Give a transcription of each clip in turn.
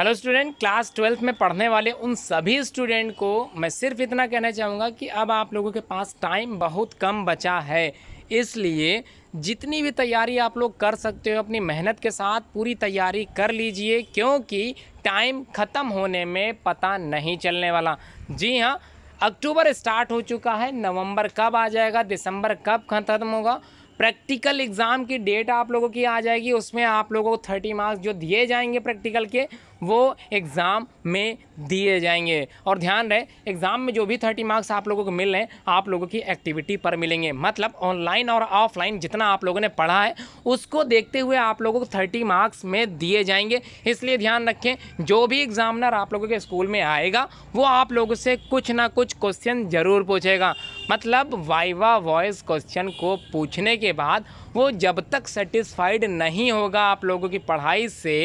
hello student class twelfth में पढ़ने वाले उन सभी स्टूडेंट को मैं सिर्फ इतना कहना चाहूँगा कि अब आप लोगों के पास टाइम बहुत कम बचा है इसलिए जितनी भी तैयारी आप लोग कर सकते हो अपनी मेहनत के साथ पूरी तैयारी कर लीजिए क्योंकि टाइम ख़त्म होने में पता नहीं चलने वाला जी हाँ अक्टूबर स्टार्ट हो चुका है नवंबर कब आ जाएगा दिसंबर कब ख़त्म होगा प्रैक्टिकल एग्ज़ाम की डेट आप लोगों की आ जाएगी उसमें आप लोगों को थर्टी मार्क्स जो दिए जाएंगे प्रैक्टिकल के वो एग्ज़ाम में दिए जाएंगे और ध्यान रहे एग्ज़ाम में जो भी थर्टी मार्क्स आप लोगों को मिल रहे हैं आप लोगों की एक्टिविटी पर मिलेंगे मतलब ऑनलाइन और ऑफलाइन जितना आप लोगों ने पढ़ा है उसको देखते हुए आप लोगों को थर्टी मार्क्स में दिए जाएंगे इसलिए ध्यान रखें जो भी एग्ज़ामिनर आप लोगों के स्कूल में आएगा वो आप लोगों से कुछ ना कुछ क्वेश्चन ज़रूर पूछेगा मतलब वाइवा वॉइस क्वेश्चन को पूछने के बाद वो जब तक सेटिस्फाइड नहीं होगा आप लोगों की पढ़ाई से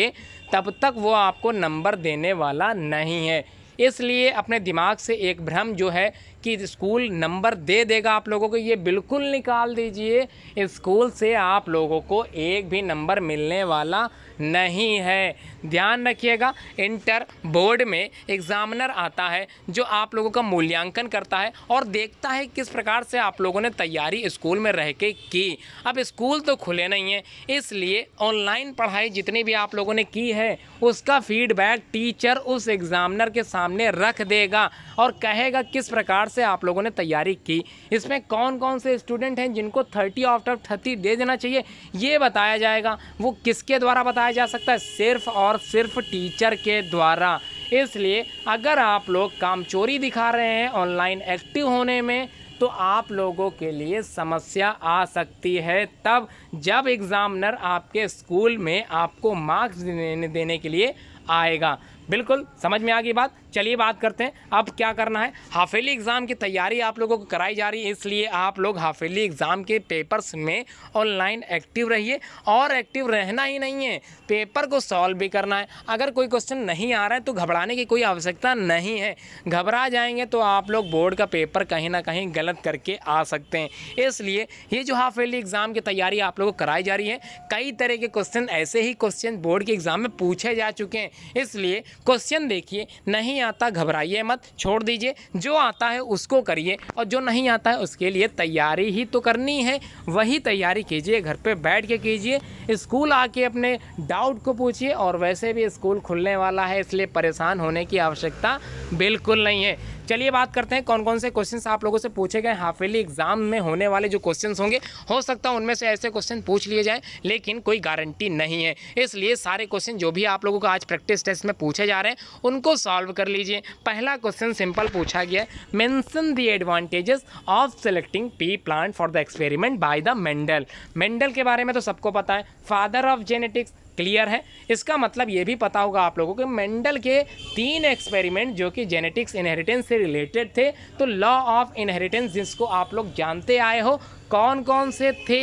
तब तक वो आपको नंबर देने वाला नहीं है इसलिए अपने दिमाग से एक भ्रम जो है आपकी स्कूल नंबर दे देगा आप लोगों को ये बिल्कुल निकाल दीजिए स्कूल से आप लोगों को एक भी नंबर मिलने वाला नहीं है ध्यान रखिएगा इंटर बोर्ड में एग्ज़ामिनर आता है जो आप लोगों का मूल्यांकन करता है और देखता है किस प्रकार से आप लोगों ने तैयारी स्कूल में रह के की अब स्कूल तो खुले नहीं हैं इसलिए ऑनलाइन पढ़ाई जितनी भी आप लोगों ने की है उसका फीडबैक टीचर उस एग्ज़ामिनर के सामने रख देगा और कहेगा किस प्रकार से आप लोगों ने तैयारी की इसमें कौन कौन से स्टूडेंट हैं जिनको थर्टी आउट ऑफ थर्टी दे देना चाहिए ये बताया जाएगा वो किसके द्वारा बताया जा सकता है सिर्फ और सिर्फ टीचर के द्वारा इसलिए अगर आप लोग काम चोरी दिखा रहे हैं ऑनलाइन एक्टिव होने में तो आप लोगों के लिए समस्या आ सकती है तब जब एग्ज़ामनर आपके स्कूल में आपको मार्क्स देने के लिए आएगा बिल्कुल समझ में आ गई बात चलिए बात करते हैं अब क्या करना है हाफेली एग्ज़ाम की तैयारी आप लोगों को कराई जा रही है इसलिए आप लोग हाफेली एग्ज़ाम के पेपर्स में ऑनलाइन एक्टिव रहिए और एक्टिव रहना ही नहीं है पेपर को सॉल्व भी करना है अगर कोई क्वेश्चन नहीं आ रहा है तो घबराने की कोई आवश्यकता नहीं है घबरा जाएंगे तो आप लोग बोर्ड का पेपर कहीं ना कहीं गलत करके आ सकते हैं इसलिए ये जो हाफेली एग्ज़ाम की तैयारी आप लोगों को कराई जा रही है कई तरह के क्वेश्चन ऐसे ही क्वेश्चन बोर्ड के एग्ज़ाम में पूछे जा चुके हैं इसलिए क्वेश्चन देखिए नहीं आता घबराइए मत छोड़ दीजिए जो आता है उसको करिए और जो नहीं आता है उसके लिए तैयारी ही तो करनी है वही तैयारी कीजिए घर पे बैठ के कीजिए स्कूल आके अपने डाउट को पूछिए और वैसे भी स्कूल खुलने वाला है इसलिए परेशान होने की आवश्यकता बिल्कुल नहीं है चलिए बात करते हैं कौन कौन से क्वेश्चन आप लोगों से पूछे गए हाफवेली एग्जाम में होने वाले जो क्वेश्चन होंगे हो सकता है उनमें से ऐसे क्वेश्चन पूछ लिए जाए लेकिन कोई गारंटी नहीं है इसलिए सारे क्वेश्चन जो भी आप लोगों को आज प्रैक्टिस टेस्ट में पूछे जा रहे हैं उनको सॉल्व कर लीजिए पहला क्वेश्चन सिंपल पूछा गया है mention the advantages of selecting pea plant for the experiment by the Mendel Mendel के बारे में तो सबको पता है फादर ऑफ जेनेटिक्स क्लियर है इसका मतलब ये भी पता होगा आप लोगों को मेंडल के तीन एक्सपेरिमेंट जो कि जेनेटिक्स इनहेरिटेंस से रिलेटेड थे तो लॉ ऑफ इनहेरिटेंस जिसको आप लोग जानते आए हो कौन कौन से थे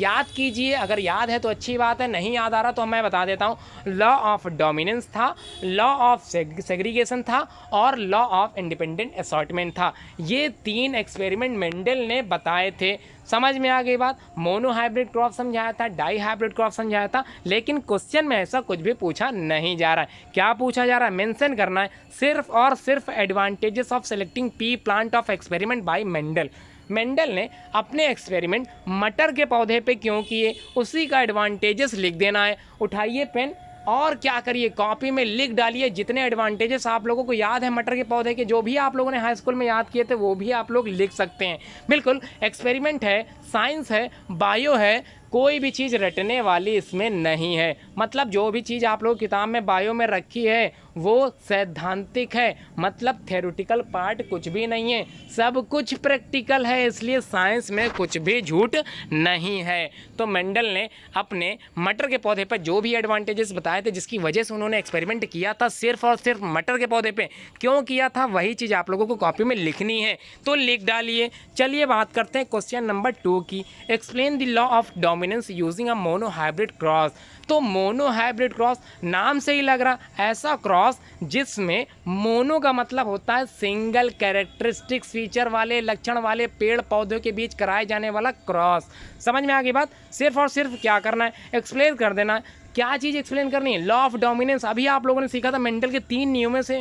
याद कीजिए अगर याद है तो अच्छी बात है नहीं याद आ रहा तो मैं बता देता हूँ लॉ ऑफ डोमिनेंस था लॉ ऑफ सेग्रीगेशन था और लॉ ऑफ इंडिपेंडेंट असॉटमेंट था ये तीन एक्सपेरिमेंट मेंडल ने बताए थे समझ में आ गई बात मोनो हाइब्रिड क्रॉप समझाया था डाई हाइब्रिड क्रॉप समझाया था लेकिन क्वेश्चन में ऐसा कुछ भी पूछा नहीं जा रहा है क्या पूछा जा रहा है मेंशन करना है सिर्फ और सिर्फ advantages of selecting pea plant of experiment by Mendel Mendel ने अपने एक्सपेरिमेंट मटर के पौधे पे क्यों किए उसी का एडवांटेजेस लिख देना है उठाइए पेन और क्या करिए कॉपी में लिख डालिए जितने एडवांटेजेस आप लोगों को याद है मटर के पौधे के जो भी आप लोगों ने हाई स्कूल में याद किए थे वो भी आप लोग लिख सकते हैं बिल्कुल एक्सपेरिमेंट है साइंस है बायो है कोई भी चीज़ रटने वाली इसमें नहीं है मतलब जो भी चीज़ आप लोग किताब में बायो में रखी है वो सैद्धांतिक है मतलब थेरोटिकल पार्ट कुछ भी नहीं है सब कुछ प्रैक्टिकल है इसलिए साइंस में कुछ भी झूठ नहीं है तो मेंडल ने अपने मटर के पौधे पर जो भी एडवांटेजेस बताए थे जिसकी वजह से उन्होंने एक्सपेरिमेंट किया था सिर्फ और सिर्फ मटर के पौधे पर क्यों किया था वही चीज़ आप लोगों को कॉपी में लिखनी है तो लिख डालिए चलिए बात करते हैं क्वेश्चन नंबर टू की explain the law of domin dominance using a mono hybrid cross तो मोनो हाइब्रिड क्रॉस नाम से ही लग रहा ऐसा क्रॉस जिसमें मोनो का मतलब होता है सिंगल कैरेक्टरिस्टिक्स फीचर वाले लक्षण वाले पेड़ पौधों के बीच कराए जाने वाला क्रॉस समझ में आ गई बात सिर्फ और सिर्फ क्या करना है एक्सप्लेन कर देना है क्या चीज़ एक्सप्लेन करनी है लॉ ऑफ डोमिनेंस अभी आप लोगों ने सीखा था मेंटल के तीन नियमों से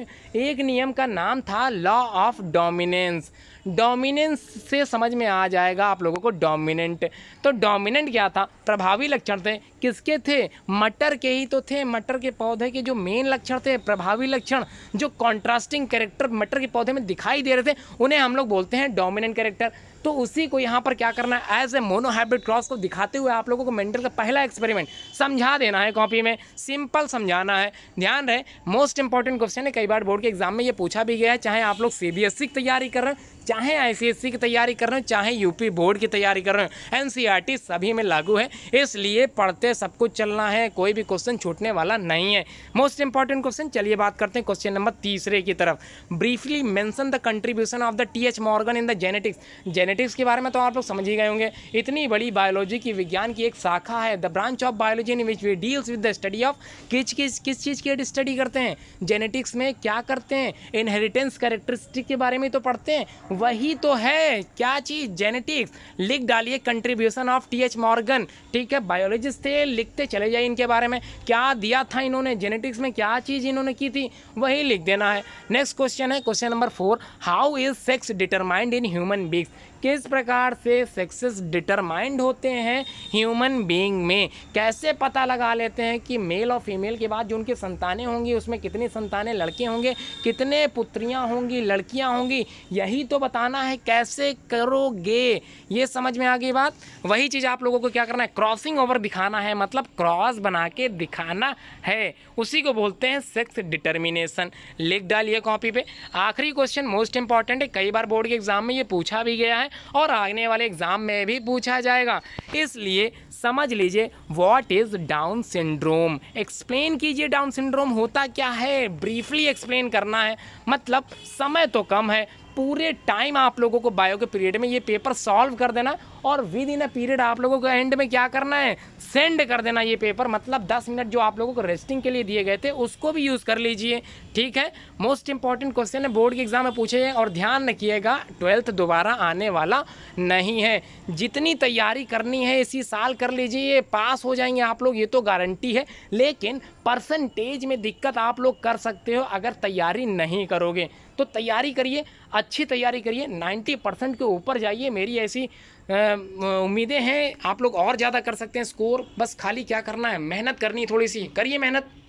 एक नियम का नाम था लॉ ऑफ डोमिनेंस डोमिनेंस से समझ में आ जाएगा आप लोगों को डोमिनेंट तो डोमिनेंट क्या था प्रभावी लक्षण थे किसके थे मटर के ही तो थे मटर के पौधे के जो मेन लक्षण थे प्रभावी लक्षण जो कॉन्ट्रास्टिंग कैरेक्टर मटर के पौधे में दिखाई दे रहे थे उन्हें हम लोग बोलते हैं डोमिनेंट कैरेक्टर तो उसी को यहाँ पर क्या करना है एज ए मोनोहाइब्रिड क्रॉस को दिखाते हुए आप लोगों को मेंटल का पहला एक्सपेरिमेंट समझा देना है कॉपी में सिंपल समझाना है ध्यान रहे मोस्ट इंपॉर्टेंट क्वेश्चन है कई बार बोर्ड के एग्जाम में ये पूछा भी गया है चाहे आप लोग सी e की तैयारी कर रहे हैं चाहे आईसीएससी की तैयारी कर रहे हो चाहे यूपी बोर्ड की तैयारी कर रहे हो एनसीईआरटी e सभी में लागू है इसलिए पढ़ते सब कुछ चलना है कोई भी क्वेश्चन छूटने वाला नहीं है मोस्ट इंपॉर्टेंट क्वेश्चन चलिए बात करते हैं क्वेश्चन नंबर तीसरे की तरफ briefly mention the contribution of the T H Morgan in the genetics genetics के बारे में तो आप लोग समझ ही गए होंगे इतनी बड़ी बायोलॉजी की विज्ञान की एक शाखा है the branch of biology in which we deals with the study of किस किस किस चीज़ की स्टडी करते हैं जेनेटिक्स में क्या करते हैं इनहेरिटेंस कैरेक्टरिस्टिक के बारे में तो पढ़ते हैं वही तो है क्या चीज़ जेनेटिक्स लिख डालिए contribution of T H Morgan ठीक है बायोलॉजिस्ट थे लिखते चले जाइए इनके बारे में क्या दिया था इन्होंने जेनेटिक्स में क्या चीज़ इन्होंने की थी वही लिख देना है नेक्स्ट क्वेश्चन है question number four how is sex determined in human beings किस प्रकार से सेक्सेस डिटरमाइंड होते हैं ह्यूमन बींग में कैसे पता लगा लेते हैं कि मेल और फीमेल के बाद जो उनकी संतानें होंगी उसमें कितनी संतानें लड़के होंगे कितने पुत्रियां होंगी लड़कियां होंगी यही तो बताना है कैसे करोगे ये समझ में आ गई बात वही चीज़ आप लोगों को क्या करना है क्रॉसिंग ओवर दिखाना है मतलब क्रॉस बना के दिखाना है उसी को बोलते हैं सेक्स डिटर्मिनेशन लिख डालिए कॉपी पे आखिरी क्वेश्चन मोस्ट इंपॉर्टेंट है कई बार बोर्ड के एग्जाम में ये पूछा भी गया है और आगने वाले एग्जाम में भी पूछा जाएगा इसलिए समझ लीजिए what is down syndrome explain कीजिए डाउन सिंड्रोम होता क्या है ब्रीफली एक्सप्लेन करना है मतलब समय तो कम है पूरे टाइम आप लोगों को बायो के पीरियड में ये पेपर सॉल्व कर देना और विद इन अ पीरियड आप लोगों को एंड में क्या करना है सेंड कर देना ये पेपर मतलब दस मिनट जो आप लोगों को रेस्टिंग के लिए दिए गए थे उसको भी यूज़ कर लीजिए ठीक है मोस्ट इंपॉर्टेंट क्वेश्चन है बोर्ड के एग्जाम में पूछे और ध्यान रखिएगा ट्वेल्थ दोबारा आने वाला नहीं है जितनी तैयारी करनी है इसी साल कर लीजिए पास हो जाएंगे आप लोग ये तो गारंटी है लेकिन परसेंटेज में दिक्कत आप लोग कर सकते हो अगर तैयारी नहीं करोगे तो तैयारी करिए अच्छी तैयारी करिए 90 परसेंट के ऊपर जाइए मेरी ऐसी उम्मीदें हैं आप लोग और ज़्यादा कर सकते हैं स्कोर बस खाली क्या करना है मेहनत करनी है थोड़ी सी करिए मेहनत